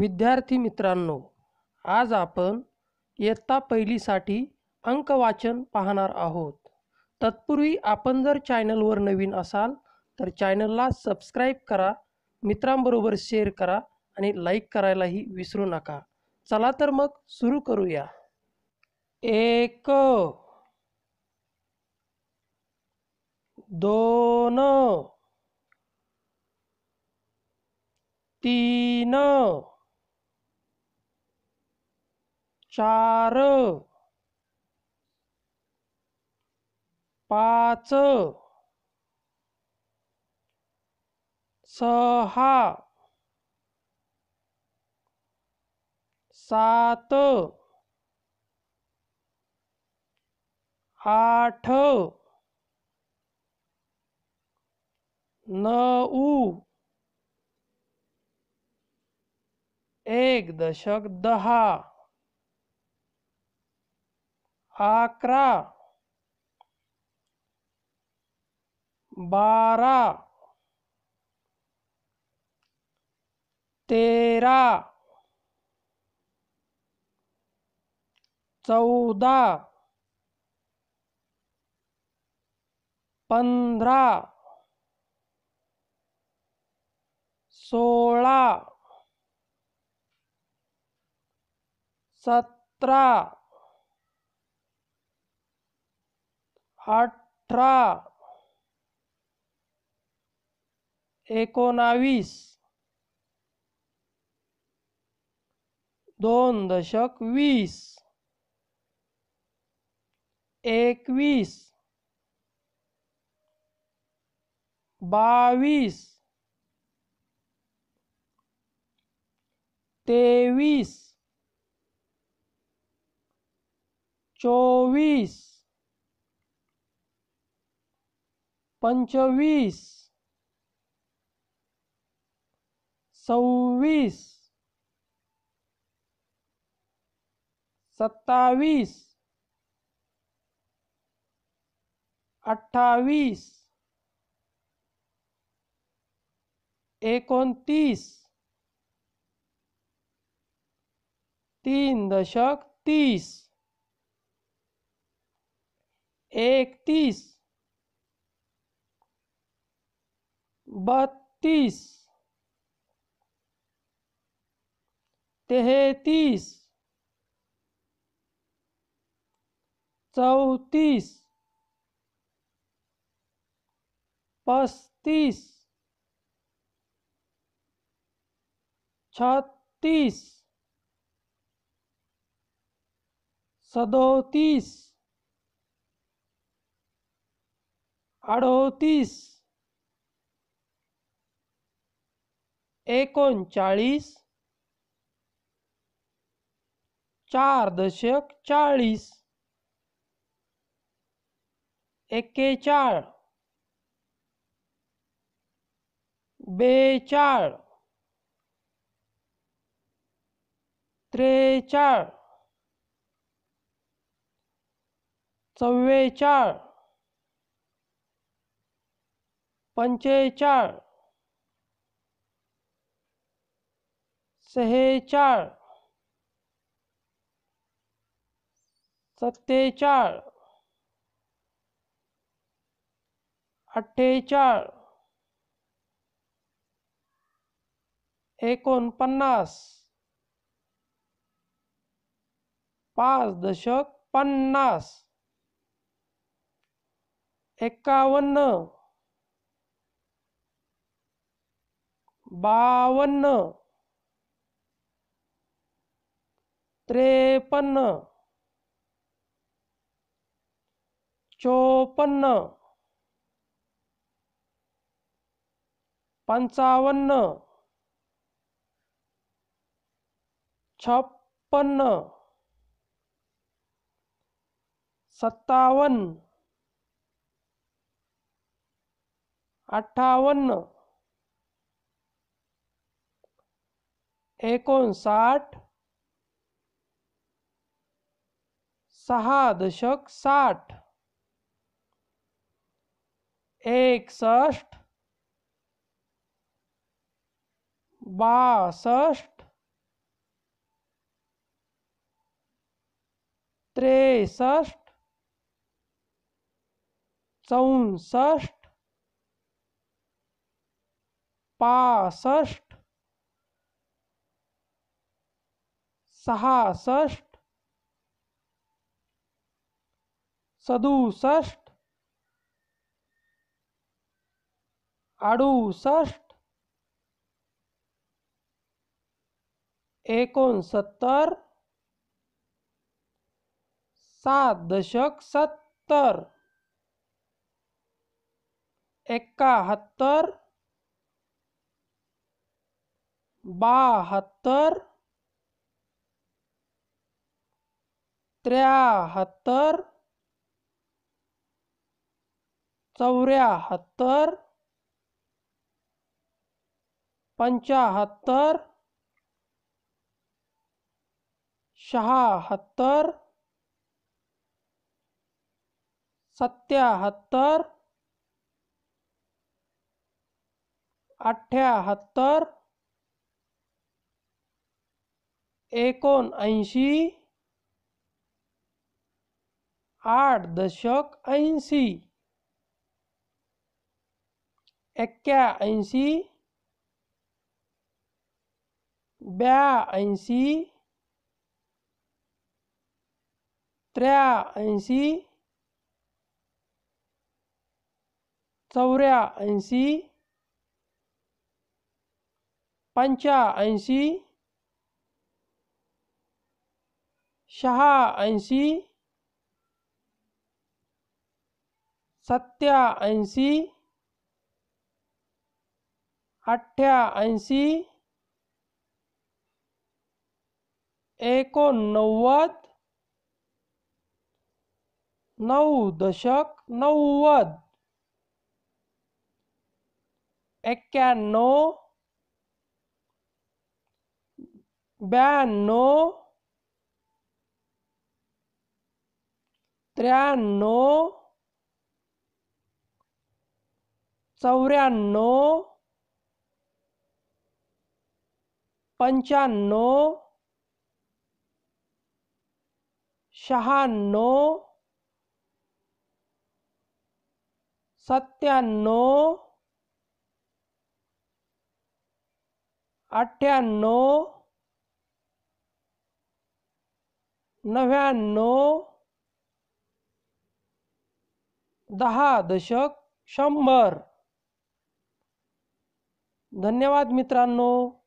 विद्यार्थी मित्रांनो आज आपण इयत्ता पहिलीसाठी अंकवाचन पाहणार आहोत तत्पूर्वी आपण जर चॅनलवर नवीन असाल तर चॅनलला सबस्क्राईब करा मित्रांबरोबर शेअर करा आणि लाईक करायलाही विसरू नका चला तर मग सुरू करूया एक दोन तीन चार पाच सहा सात आठ नऊ एक दशक दहा आकरा बारह तेरह चौदह पंद्रह सोलह सत्रह अठरा एकोनावीस दोन दशक वीस एकवीस बावीस तेवीस चौवीस पंचवीस सवीस सत्तावीस अठ्ठावीस एकोणतीस तीन दशक तीस एकतीस बत्तीस तैतीस चौतीस पस्तीस छत्तीस सदोतीस अड़तीस एकोणचाळीस चार दशक चाळीस एक्केचाळ बेचाळ त्रेचाळ चव्वेचाळ पंचेचाळ सहे चार सत्ते एकोणपन्नास पाच दशक पन्नास एक्कावन्न बावन्न त्रेपन चौपन्न पंचावन छप्पन सत्तावन अट्ठावन एकोणसाठ सहा दशक साठ एकसठ बासठ त्रेसठ चौसठ पासठ सहासठ सदुसठ अड़ुसठ एकोणसत्तर सात दशक सत्तर एकाहत्तर बाहत्तर त्र्याहत्तर चौरहत्तर पंचाहत्तर शहात्तर सत्याहत्तर अठ्याहत्तर एकोणऐंशी आठ दशक ऐंशी इक्यासी बयासी त्रयासी चौरासी पंचासी शहाऐंशी सत्याऐंशी अठासी नव्वद नौ दशक नव्वद एक्क्याण्णव ब्याण्णव त्र्याण्णव चौरण पंच्याण्णव शहाण्णव सत्त्याण्णव अठ्ठ्याण्णव नव्याण्णव दहा दशक शंभर धन्यवाद मित्रांनो